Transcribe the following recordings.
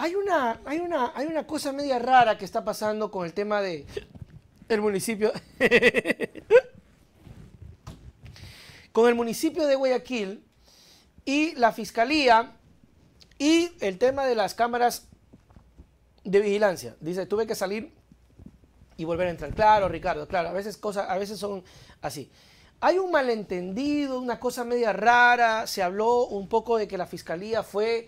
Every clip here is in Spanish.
Hay una, hay una, hay una cosa media rara que está pasando con el tema de el municipio. con el municipio de Guayaquil y la fiscalía y el tema de las cámaras de vigilancia. Dice, tuve que salir y volver a entrar. Claro, Ricardo, claro, a veces cosas, a veces son así. Hay un malentendido, una cosa media rara, se habló un poco de que la fiscalía fue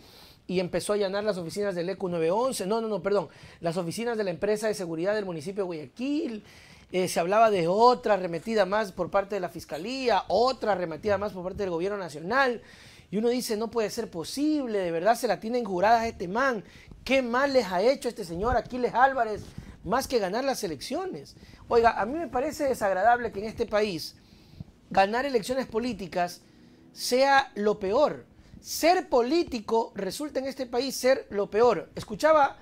y empezó a llenar las oficinas del ECU 911, no, no, no, perdón, las oficinas de la empresa de seguridad del municipio de Guayaquil. Eh, se hablaba de otra remetida más por parte de la Fiscalía, otra remetida más por parte del Gobierno Nacional. Y uno dice, no puede ser posible, de verdad se la tienen jurada a este man. ¿Qué mal les ha hecho este señor Aquiles Álvarez más que ganar las elecciones? Oiga, a mí me parece desagradable que en este país ganar elecciones políticas sea lo peor ser político resulta en este país ser lo peor. Escuchaba,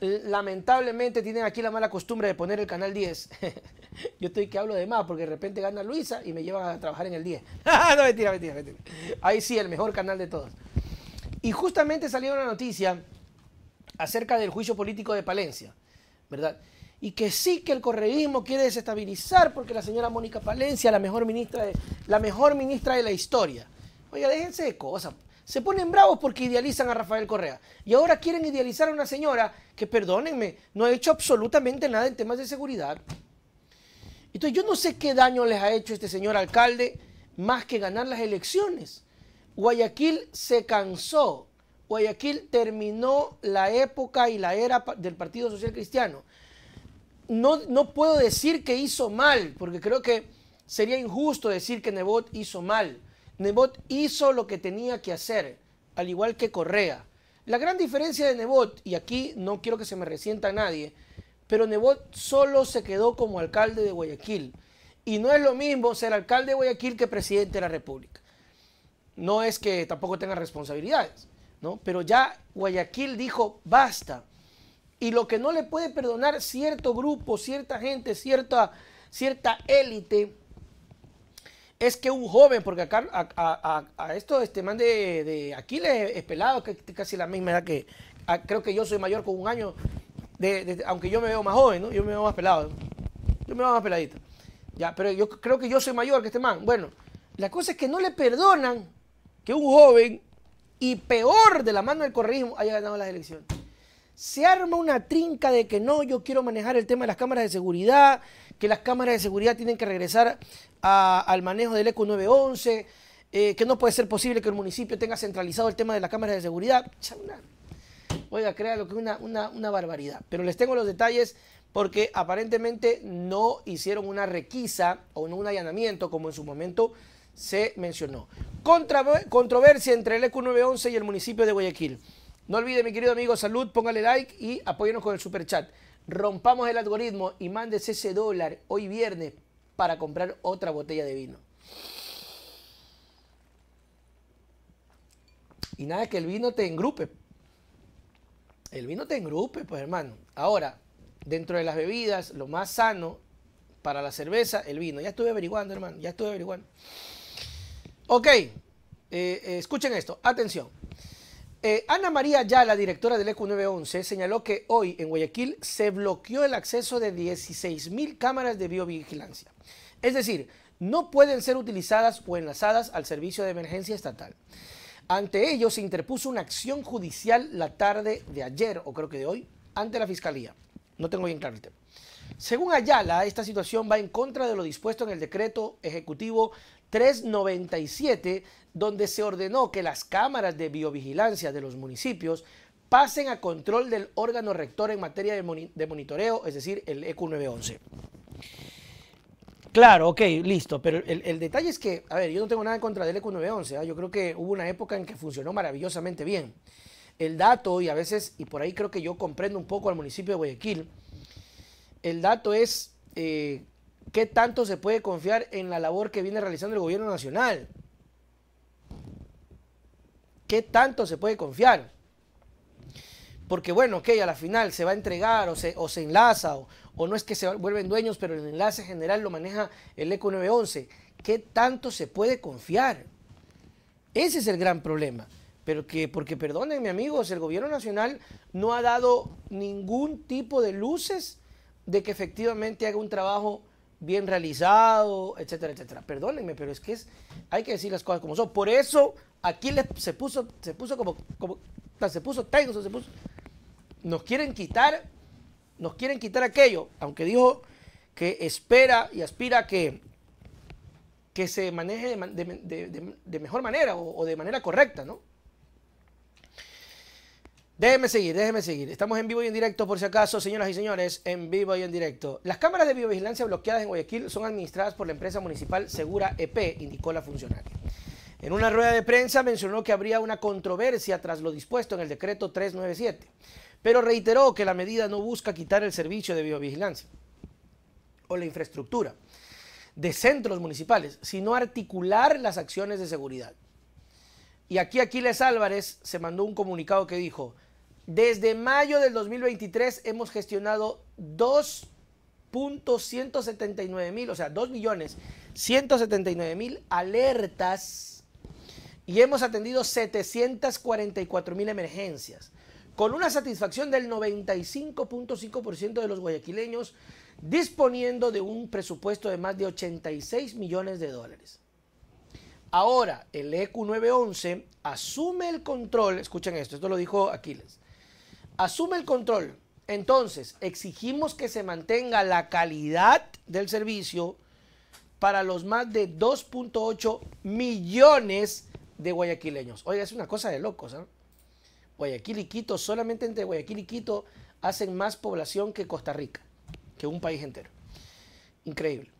lamentablemente tienen aquí la mala costumbre de poner el canal 10. Yo estoy que hablo de más porque de repente gana Luisa y me llevan a trabajar en el 10. no, mentira, mentira, mentira. Ahí sí, el mejor canal de todos. Y justamente salió una noticia acerca del juicio político de Palencia, ¿verdad? y que sí que el correísmo quiere desestabilizar porque la señora Mónica Palencia, la mejor ministra de la mejor ministra de la historia. Oiga, déjense de cosas se ponen bravos porque idealizan a Rafael Correa. Y ahora quieren idealizar a una señora que, perdónenme, no ha hecho absolutamente nada en temas de seguridad. Entonces yo no sé qué daño les ha hecho este señor alcalde más que ganar las elecciones. Guayaquil se cansó. Guayaquil terminó la época y la era del Partido Social Cristiano. No, no puedo decir que hizo mal, porque creo que sería injusto decir que Nebot hizo mal. Nebot hizo lo que tenía que hacer, al igual que Correa. La gran diferencia de Nebot, y aquí no quiero que se me resienta nadie, pero Nebot solo se quedó como alcalde de Guayaquil. Y no es lo mismo ser alcalde de Guayaquil que presidente de la República. No es que tampoco tenga responsabilidades, ¿no? Pero ya Guayaquil dijo, basta. Y lo que no le puede perdonar cierto grupo, cierta gente, cierta, cierta élite, es que un joven, porque acá a, esto este man de, Aquiles es pelado, que casi la misma edad que ah, creo que yo soy mayor con un año, aunque yo me veo más joven, ¿no? Yo me veo más pelado, yo me veo más peladito. Ya, pero yo creo que yo soy mayor que este man. Bueno, la cosa es que no le perdonan que un joven y peor de la mano del correísmo haya ganado las elecciones se arma una trinca de que no, yo quiero manejar el tema de las cámaras de seguridad, que las cámaras de seguridad tienen que regresar al manejo del ecu 911, eh, que no puede ser posible que el municipio tenga centralizado el tema de las cámaras de seguridad. oiga, crea lo que es una, una, barbaridad. Pero les tengo los detalles porque aparentemente no hicieron una requisa o no un allanamiento como en su momento se mencionó. controversia entre el ecu 911 y el municipio de Guayaquil. No olvide, mi querido amigo, salud, póngale like y apóyenos con el super chat. Rompamos el algoritmo y mándese ese dólar hoy viernes para comprar otra botella de vino. Y nada, que el vino te engrupe. El vino te engrupe, pues hermano. Ahora, dentro de las bebidas, lo más sano para la cerveza, el vino. Ya estuve averiguando, hermano, ya estuve averiguando. Ok, eh, eh, escuchen esto, atención. Eh, Ana María Ayala, directora del EQ911, señaló que hoy en Guayaquil se bloqueó el acceso de 16.000 cámaras de biovigilancia. Es decir, no pueden ser utilizadas o enlazadas al servicio de emergencia estatal. Ante ello se interpuso una acción judicial la tarde de ayer, o creo que de hoy, ante la Fiscalía. No tengo bien claro el tema. Según Ayala, esta situación va en contra de lo dispuesto en el decreto ejecutivo 397, donde se ordenó que las cámaras de biovigilancia de los municipios pasen a control del órgano rector en materia de, monitoreo, es decir, el EQ911. Claro, ok, listo, pero el, detalle es que, a ver, yo no tengo nada en contra del EQ911, ¿ah? yo creo que hubo una época en que funcionó maravillosamente bien. El dato, y a veces, y por ahí creo que yo comprendo un poco al municipio de Guayaquil, el dato es eh, ¿qué tanto se puede confiar en la labor que viene realizando el gobierno nacional? ¿Qué tanto se puede confiar? Porque bueno, ok, a la final se va a entregar o se, enlaza o, no es que se vuelven dueños, pero el enlace general lo maneja el ECO 911. ¿Qué tanto se puede confiar? Ese es el gran problema. Pero que, porque perdónenme amigos, el gobierno nacional no ha dado ningún tipo de luces de que efectivamente haga un trabajo bien realizado, etcétera, etcétera. Perdónenme, pero es que es, hay que decir las cosas como son. Por eso aquí se puso, se puso como, como se puso tengo, se puso. Nos quieren quitar, nos quieren quitar aquello, aunque dijo que espera y aspira que, que se maneje de, mejor manera o de manera correcta, ¿no? Déjeme seguir, déjeme seguir. Estamos en vivo y en directo, por si acaso, señoras y señores, en vivo y en directo. Las cámaras de biovigilancia bloqueadas en Guayaquil son administradas por la empresa municipal Segura EP, indicó la funcionaria. En una rueda de prensa mencionó que habría una controversia tras lo dispuesto en el decreto 397, pero reiteró que la medida no busca quitar el servicio de biovigilancia o la infraestructura de centros municipales, sino articular las acciones de seguridad. Y aquí Aquiles Álvarez se mandó un comunicado que dijo, desde mayo del 2023 hemos gestionado 2.179 mil, o sea, 2.179.000 millones 179 alertas y hemos atendido 744 mil emergencias, con una satisfacción del 95.5% de los guayaquileños, disponiendo de un presupuesto de más de 86 millones de dólares. Ahora, el EQ911 asume el control, escuchen esto, esto lo dijo Aquiles, asume el control. Entonces, exigimos que se mantenga la calidad del servicio para los más de 2.8 millones de guayaquileños. Oiga, es una cosa de locos. ¿eh? Guayaquil y Quito, solamente entre Guayaquil y Quito hacen más población que Costa Rica, que un país entero. Increíble,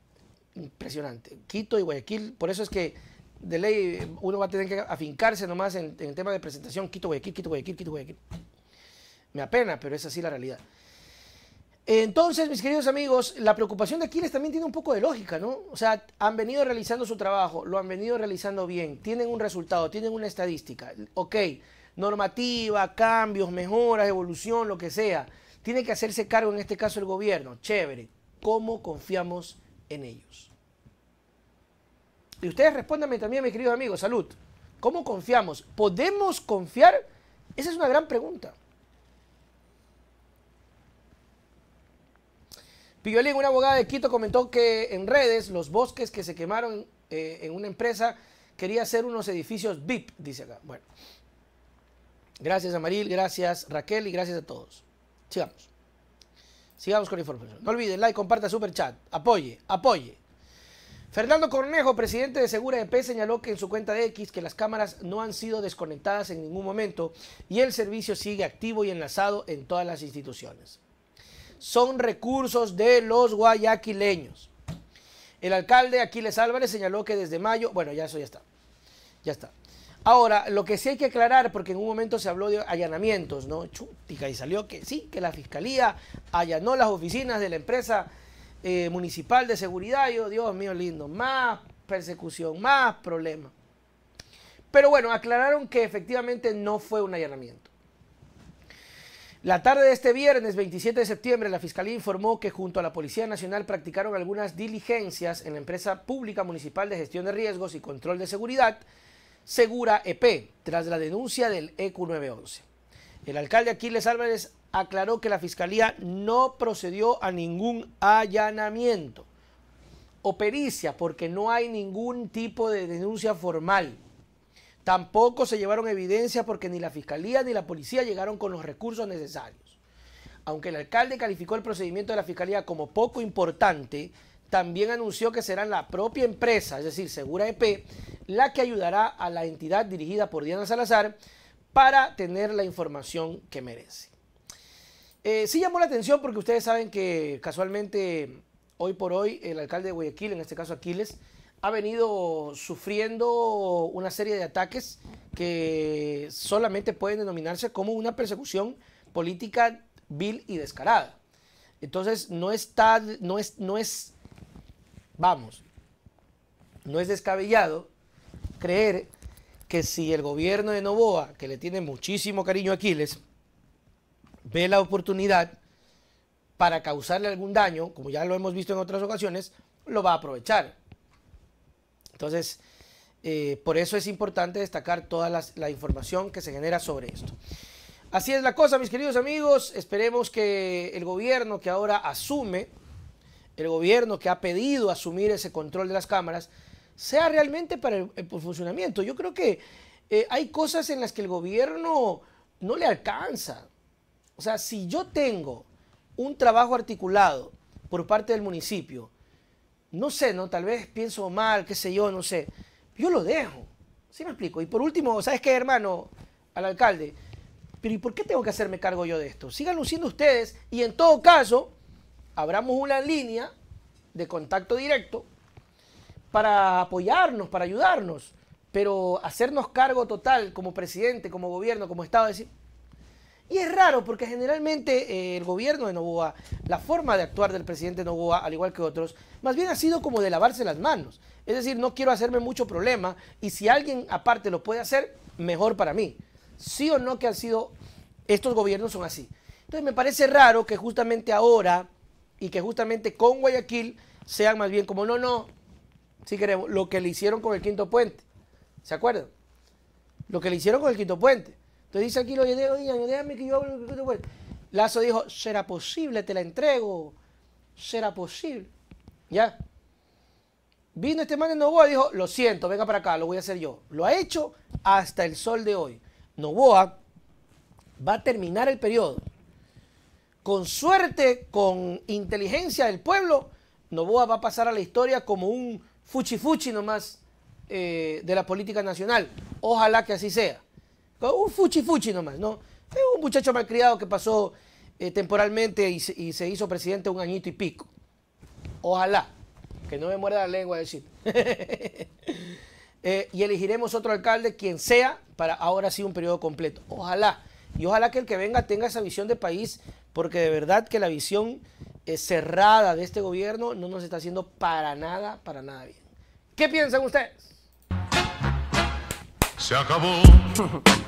impresionante. Quito y Guayaquil, por eso es que de ley eh, uno va a tener que afincarse nomás en el tema de presentación Quito, Guayaquil, Quito, Guayaquil, Quito, Guayaquil. Me apena, pero es así la realidad. Entonces, mis queridos amigos, la preocupación de Aquiles también tiene un poco de lógica, ¿no? O sea, han venido realizando su trabajo, lo han venido realizando bien, tienen un resultado, tienen una estadística. Ok, normativa, cambios, mejoras, evolución, lo que sea. Tiene que hacerse cargo en este caso el gobierno. Chévere. ¿Cómo confiamos en ellos? Y ustedes respóndanme también, mis queridos amigos, salud. ¿Cómo confiamos? ¿Podemos confiar? Esa es una gran pregunta. Piolín, una abogada de Quito, comentó que en redes los bosques que se quemaron eh, en una empresa quería hacer unos edificios VIP, dice acá. Bueno, gracias Amaril, gracias Raquel y gracias a todos. Sigamos. Sigamos con la información. No olviden, like, comparta, super chat. Apoye, apoye. Fernando Cornejo, presidente de Segura EP, señaló que en su cuenta de X que las cámaras no han sido desconectadas en ningún momento y el servicio sigue activo y enlazado en todas las instituciones son recursos de los guayaquileños. El alcalde Aquiles Álvarez señaló que desde mayo, bueno, ya eso ya está, ya está. Ahora, lo que sí hay que aclarar, porque en un momento se habló de allanamientos, ¿no? chutica y salió que sí, que la fiscalía allanó las oficinas de la empresa eh, municipal de seguridad. Oh, Dios mío lindo, más persecución, más problema. Pero bueno, aclararon que efectivamente no fue un allanamiento. La tarde de este viernes 27 de septiembre, la Fiscalía informó que junto a la Policía Nacional practicaron algunas diligencias en la empresa pública municipal de gestión de riesgos y control de seguridad, Segura EP, tras la denuncia del EQ911. El alcalde Aquiles Álvarez aclaró que la Fiscalía no procedió a ningún allanamiento o pericia porque no hay ningún tipo de denuncia formal. Tampoco se llevaron evidencia porque ni la fiscalía ni la policía llegaron con los recursos necesarios. Aunque el alcalde calificó el procedimiento de la fiscalía como poco importante, también anunció que será la propia empresa, es decir, Segura EP, la que ayudará a la entidad dirigida por Diana Salazar para tener la información que merece. Eh, sí llamó la atención porque ustedes saben que casualmente hoy por hoy el alcalde de Guayaquil, en este caso Aquiles, ha venido sufriendo una serie de ataques que solamente pueden denominarse como una persecución política vil y descarada. Entonces, no está, no es, no es, vamos, no es descabellado creer que si el gobierno de Novoa, que le tiene muchísimo cariño a Aquiles, ve la oportunidad para causarle algún daño, como ya lo hemos visto en otras ocasiones, lo va a aprovechar. Entonces, eh, por eso es importante destacar toda la, información que se genera sobre esto. Así es la cosa, mis queridos amigos. Esperemos que el gobierno que ahora asume, el gobierno que ha pedido asumir ese control de las cámaras, sea realmente para el, funcionamiento. Yo creo que eh, hay cosas en las que el gobierno no le alcanza. O sea, si yo tengo un trabajo articulado por parte del municipio, no sé, ¿no? Tal vez pienso mal, qué sé yo, no sé. Yo lo dejo. ¿Sí me explico? Y por último, ¿sabes qué, hermano? Al alcalde. Pero ¿y por qué tengo que hacerme cargo yo de esto? Sigan luciendo ustedes y en todo caso, abramos una línea de contacto directo para apoyarnos, para ayudarnos, pero hacernos cargo total como presidente, como gobierno, como Estado, decir, y es raro porque generalmente eh, el gobierno de Novoa, la forma de actuar del presidente Novoa, al igual que otros, más bien ha sido como de lavarse las manos. Es decir, no quiero hacerme mucho problema y si alguien aparte lo puede hacer, mejor para mí. Sí o no que han sido, estos gobiernos son así. Entonces me parece raro que justamente ahora y que justamente con Guayaquil sean más bien como, no, no, si queremos, lo que le hicieron con el quinto puente. ¿Se acuerdan? Lo que le hicieron con el quinto puente. Entonces dice aquí oye, que yo Lazo dijo, será posible, te la entrego. Será posible. ¿Ya? Vino este man de Novoa y dijo, lo siento, venga para acá, lo voy a hacer yo. Lo ha hecho hasta el sol de hoy. Novoa va a terminar el periodo. Con suerte, con inteligencia del pueblo, Novoa va a pasar a la historia como un fuchi fuchi nomás eh, de la política nacional. Ojalá que así sea. Un fuchi fuchi nomás, ¿no? Es un muchacho malcriado que pasó eh, temporalmente y se, hizo presidente un añito y pico. Ojalá, que no me muera la lengua decir. Eh, y elegiremos otro alcalde, quien sea, para ahora sí un periodo completo. Ojalá. Y ojalá que el que venga tenga esa visión de país, porque de verdad que la visión eh, cerrada de este gobierno no nos está haciendo para nada, para nada bien. ¿Qué piensan ustedes? Se acabó.